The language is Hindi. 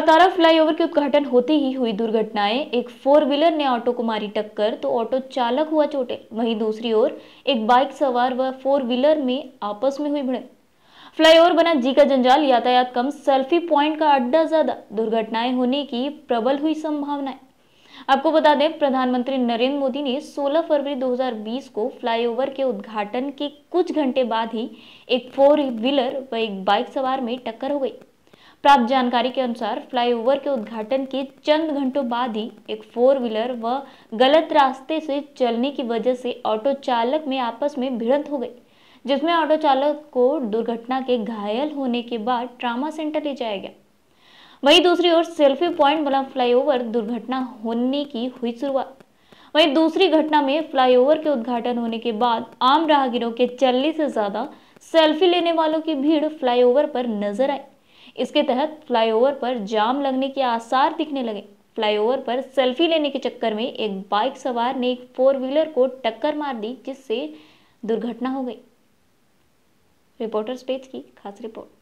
तारा फ्लाईओवर के उद्घाटन होते ही हुई दुर्घटनाएं एक फोर व्हीलर ने ऑटो को मारी टक्कर तो ऑटो चालक हुआ चोटे वहीं दूसरी ओर एक बाइक सवार व फोर व्हीलर में आपस में हुई भिड़ंत फ्लाईओवर बना जी का जंजाल यातायात कम सेल्फी पॉइंट का अड्डा ज्यादा दुर्घटनाएं होने की प्रबल हुई संभावनाएं आपको बता दें प्रधानमंत्री नरेंद्र मोदी ने 16 फरवरी 2020 को फ्लाईओवर के उद्घाटन के कुछ घंटे बाद ही एक फोर व्हीलर व एक बाइक सवार में टक्कर हो गई प्राप्त जानकारी के अनुसार फ्लाईओवर के उद्घाटन के चंद घंटों बाद ही एक फोर व्हीलर व गलत रास्ते से चलने की वजह से ऑटो चालक में आपस में भिड़ंत हो गई जिसमें ऑटो चालक को दुर्घटना के घायल होने के बाद ट्रामा सेंटर ले जाया गया वहीं दूसरी ओर सेल्फी पॉइंट बना फ्लाईओवर दुर्घटना होने की हुई शुरुआत वहीं दूसरी घटना में फ्लाईओवर के उद्घाटन होने के बाद आम राहगीरों के चलने से ज्यादा सेल्फी लेने वालों की भीड़ फ्लाईओवर पर नजर आई इसके तहत फ्लाईओवर पर जाम लगने के आसार दिखने लगे फ्लाईओवर पर सेल्फी लेने के चक्कर में एक बाइक सवार ने एक फोर व्हीलर को टक्कर मार दी जिससे दुर्घटना हो गई रिपोर्टर्स पेज की खास रिपोर्ट